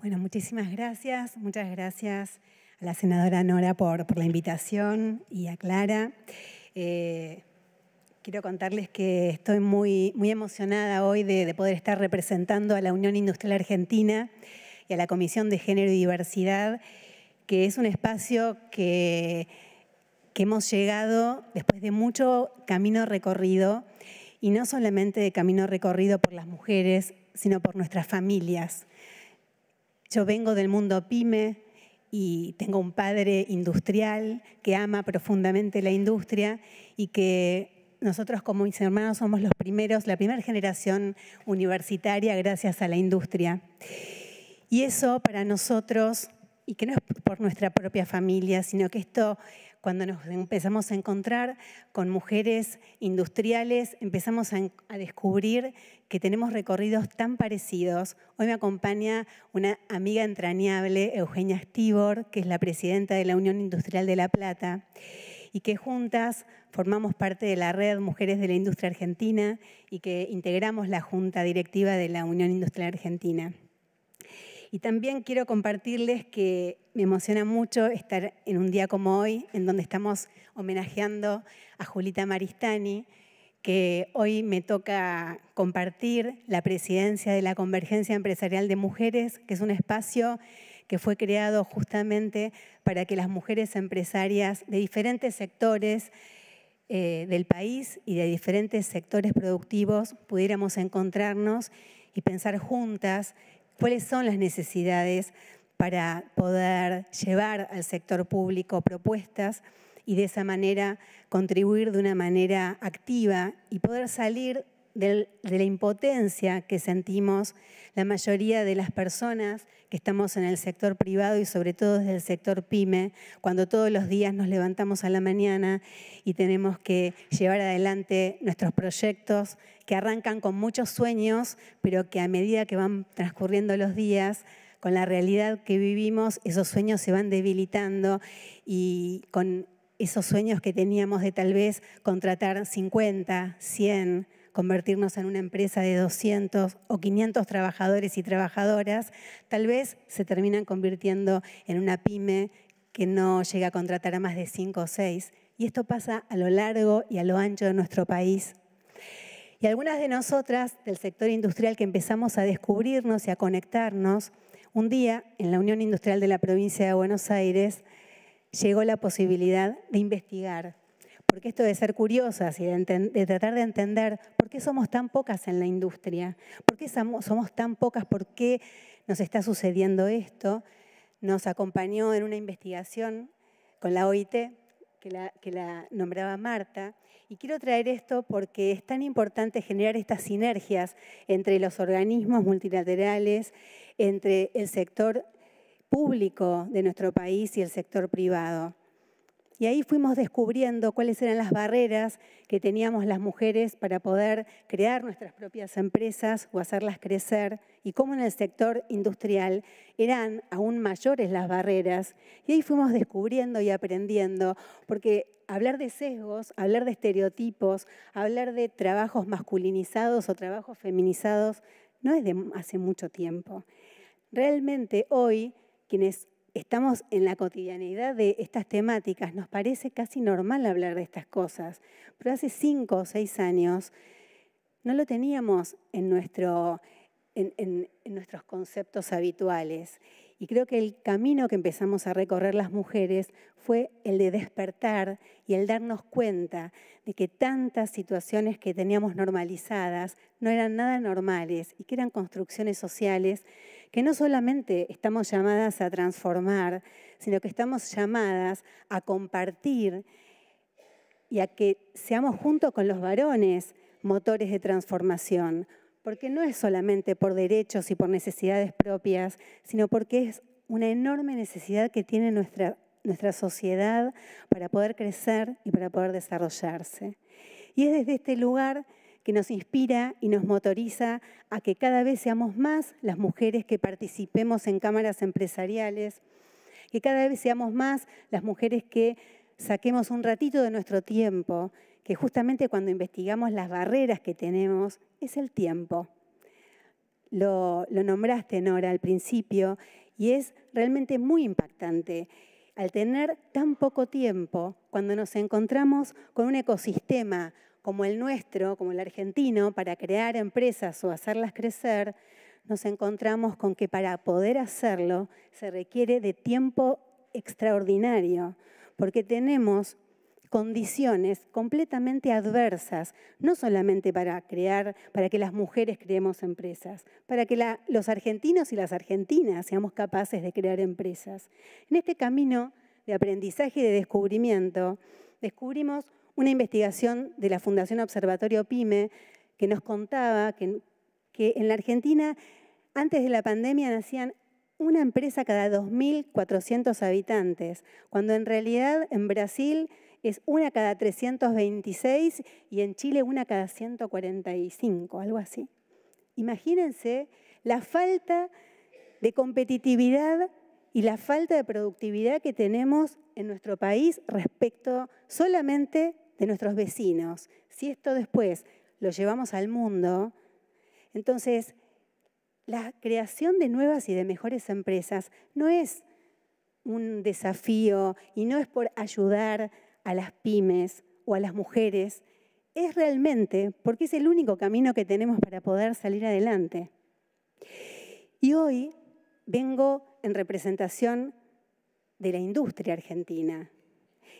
Bueno, muchísimas gracias. Muchas gracias a la senadora Nora por, la invitación y a Clara. Eh, quiero contarles que estoy muy, muy emocionada hoy de, poder estar representando a la Unión Industrial Argentina y a la Comisión de Género y Diversidad, que es un espacio que, que hemos llegado después de mucho camino recorrido, y no solamente de camino recorrido por las mujeres, sino por nuestras familias yo vengo del mundo pyme y tengo un padre industrial que ama profundamente la industria y que nosotros como mis hermanos somos los primeros, la primera generación universitaria gracias a la industria. Y eso para nosotros, y que no es por nuestra propia familia, sino que esto cuando nos empezamos a encontrar con mujeres industriales, empezamos a, descubrir que tenemos recorridos tan parecidos. Hoy me acompaña una amiga entrañable, Eugenia Stibor, que es la presidenta de la Unión Industrial de La Plata y que juntas formamos parte de la red Mujeres de la Industria Argentina y que integramos la Junta Directiva de la Unión Industrial Argentina. Y también quiero compartirles que me emociona mucho estar en un día como hoy, en donde estamos homenajeando a Julita Maristani, que hoy me toca compartir la presidencia de la Convergencia Empresarial de Mujeres, que es un espacio que fue creado justamente para que las mujeres empresarias de diferentes sectores eh, del país y de diferentes sectores productivos pudiéramos encontrarnos y pensar juntas cuáles son las necesidades para poder llevar al sector público propuestas y de esa manera contribuir de una manera activa y poder salir de, la impotencia que sentimos la mayoría de las personas que estamos en el sector privado y sobre todo desde el sector pyme, cuando todos los días nos levantamos a la mañana y tenemos que llevar adelante nuestros proyectos que arrancan con muchos sueños, pero que a medida que van transcurriendo los días, con la realidad que vivimos, esos sueños se van debilitando y con esos sueños que teníamos de tal vez contratar 50, 100, convertirnos en una empresa de 200 o 500 trabajadores y trabajadoras, tal vez se terminan convirtiendo en una pyme que no llega a contratar a más de 5 o 6. Y esto pasa a lo largo y a lo ancho de nuestro país. Y algunas de nosotras del sector industrial que empezamos a descubrirnos y a conectarnos, un día en la Unión Industrial de la Provincia de Buenos Aires llegó la posibilidad de investigar porque esto de ser curiosas y de, tratar de entender por qué somos tan pocas en la industria, por qué somos tan pocas, por qué nos está sucediendo esto, nos acompañó en una investigación con la OIT, que la nombraba Marta, y quiero traer esto porque es tan importante generar estas sinergias entre los organismos multilaterales, entre el sector público de nuestro país y el sector privado y ahí fuimos descubriendo cuáles eran las barreras que teníamos las mujeres para poder crear nuestras propias empresas o hacerlas crecer y cómo en el sector industrial eran aún mayores las barreras. Y ahí fuimos descubriendo y aprendiendo, porque hablar de sesgos, hablar de estereotipos, hablar de trabajos masculinizados o trabajos feminizados, no es de hace mucho tiempo. Realmente hoy quienes estamos en la cotidianidad de estas temáticas, nos parece casi normal hablar de estas cosas, pero hace cinco o seis años no lo teníamos en, en nuestros conceptos habituales. Y creo que el camino que empezamos a recorrer las mujeres fue el de despertar y el darnos cuenta de que tantas situaciones que teníamos normalizadas no eran nada normales y que eran construcciones sociales que no solamente estamos llamadas a transformar, sino que estamos llamadas a compartir y a que seamos junto con los varones motores de transformación, porque no es solamente por derechos y por necesidades propias, sino porque es una enorme necesidad que tiene nuestra, nuestra sociedad para poder crecer y para poder desarrollarse. Y es desde este lugar que nos inspira y nos motoriza a que cada vez seamos más las mujeres que participemos en cámaras empresariales, que cada vez seamos más las mujeres que saquemos un ratito de nuestro tiempo, que justamente cuando investigamos las barreras que tenemos es el tiempo. Lo, nombraste, Nora, al principio, y es realmente muy impactante. Al tener tan poco tiempo, cuando nos encontramos con un ecosistema como el nuestro, como el argentino, para crear empresas o hacerlas crecer, nos encontramos con que para poder hacerlo se requiere de tiempo extraordinario, porque tenemos condiciones completamente adversas, no solamente para crear, para que las mujeres creemos empresas, para que los argentinos y las argentinas seamos capaces de crear empresas. En este camino de aprendizaje y de descubrimiento, descubrimos una investigación de la Fundación Observatorio PYME que nos contaba que, que en la Argentina, antes de la pandemia, nacían una empresa cada 2.400 habitantes, cuando en realidad en Brasil es una cada 326 y en Chile una cada 145, algo así. Imagínense la falta de competitividad y la falta de productividad que tenemos en nuestro país respecto solamente de nuestros vecinos. Si esto después lo llevamos al mundo, entonces la creación de nuevas y de mejores empresas no es un desafío y no es por ayudar a las pymes o a las mujeres es realmente porque es el único camino que tenemos para poder salir adelante. Y hoy vengo en representación de la industria argentina.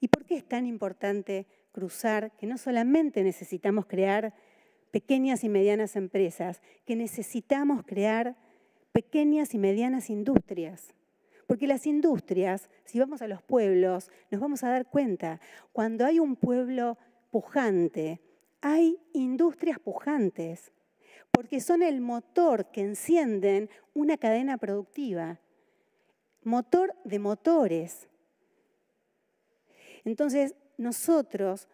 ¿Y por qué es tan importante cruzar que no solamente necesitamos crear pequeñas y medianas empresas, que necesitamos crear pequeñas y medianas industrias? Porque las industrias, si vamos a los pueblos, nos vamos a dar cuenta, cuando hay un pueblo pujante, hay industrias pujantes, porque son el motor que encienden una cadena productiva, motor de motores. Entonces, nosotros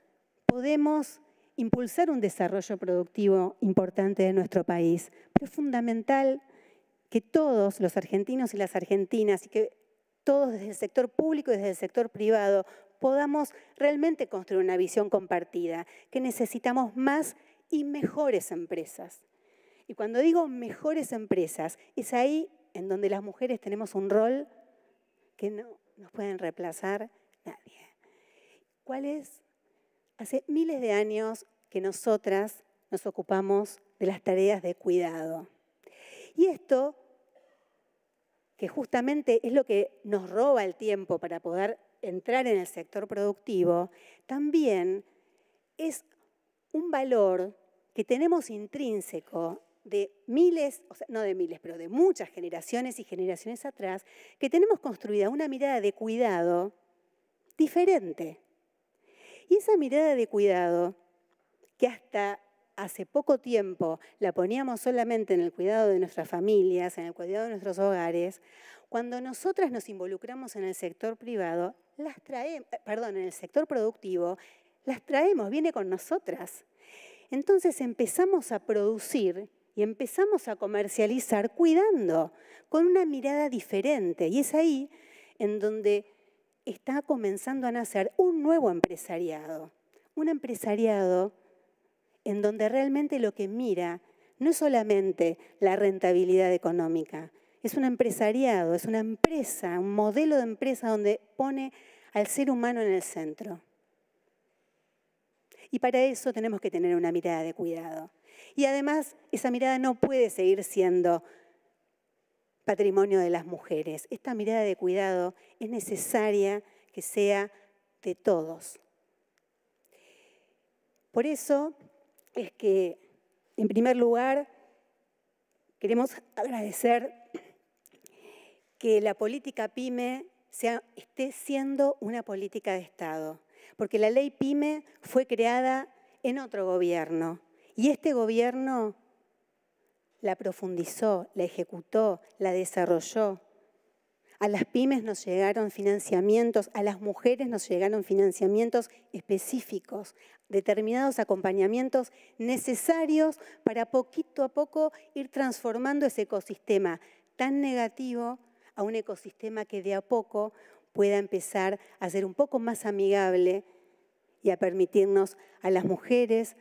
podemos impulsar un desarrollo productivo importante de nuestro país, pero es fundamental que todos los argentinos y las argentinas, y que todos desde el sector público y desde el sector privado, podamos realmente construir una visión compartida, que necesitamos más y mejores empresas. Y cuando digo mejores empresas, es ahí en donde las mujeres tenemos un rol que no nos pueden reemplazar nadie. ¿Cuál es? Hace miles de años que nosotras nos ocupamos de las tareas de cuidado. Y esto que justamente es lo que nos roba el tiempo para poder entrar en el sector productivo, también es un valor que tenemos intrínseco de miles, o no de miles, pero de muchas generaciones y generaciones atrás, que tenemos construida una mirada de cuidado diferente. Y esa mirada de cuidado, que hasta hace poco tiempo la poníamos solamente en el cuidado de nuestras familias, en el cuidado de nuestros hogares, cuando nosotras nos involucramos en el sector privado, las traemos, eh, perdón, en el sector productivo, las traemos, viene con nosotras. Entonces empezamos a producir y empezamos a comercializar cuidando, con una mirada diferente. Y es ahí en donde está comenzando a nacer un nuevo empresariado, un empresariado en donde realmente lo que mira no es solamente la rentabilidad económica, es un empresariado, es una empresa, un modelo de empresa donde pone al ser humano en el centro. Y para eso tenemos que tener una mirada de cuidado. Y además, esa mirada no puede seguir siendo patrimonio de las mujeres. Esta mirada de cuidado es necesaria que sea de todos. Por eso es que, en primer lugar, queremos agradecer que la política PYME esté siendo una política de Estado, porque la ley PYME fue creada en otro gobierno y este gobierno la profundizó, la ejecutó, la desarrolló. A las pymes nos llegaron financiamientos, a las mujeres nos llegaron financiamientos específicos, determinados acompañamientos necesarios para poquito a poco ir transformando ese ecosistema tan negativo a un ecosistema que de a poco pueda empezar a ser un poco más amigable y a permitirnos a las mujeres,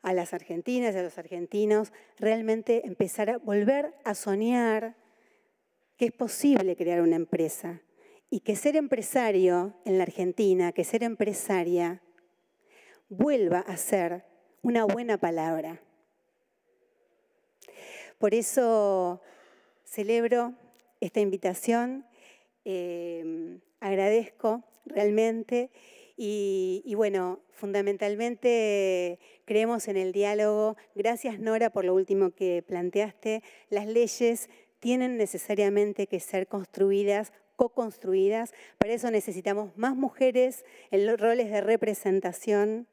a las argentinas, y a los argentinos, realmente empezar a volver a soñar, que es posible crear una empresa y que ser empresario en la Argentina, que ser empresaria, vuelva a ser una buena palabra. Por eso celebro esta invitación, eh, agradezco realmente y, y, bueno, fundamentalmente creemos en el diálogo. Gracias Nora por lo último que planteaste. Las leyes tienen necesariamente que ser construidas co-construidas, para eso necesitamos más mujeres en los roles de representación,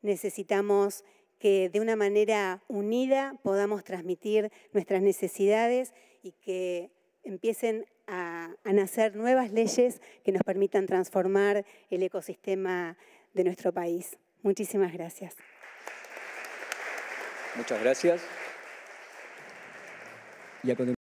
necesitamos que de una manera unida podamos transmitir nuestras necesidades y que empiecen a, nacer nuevas leyes que nos permitan transformar el ecosistema de nuestro país. Muchísimas gracias. Muchas gracias. Y a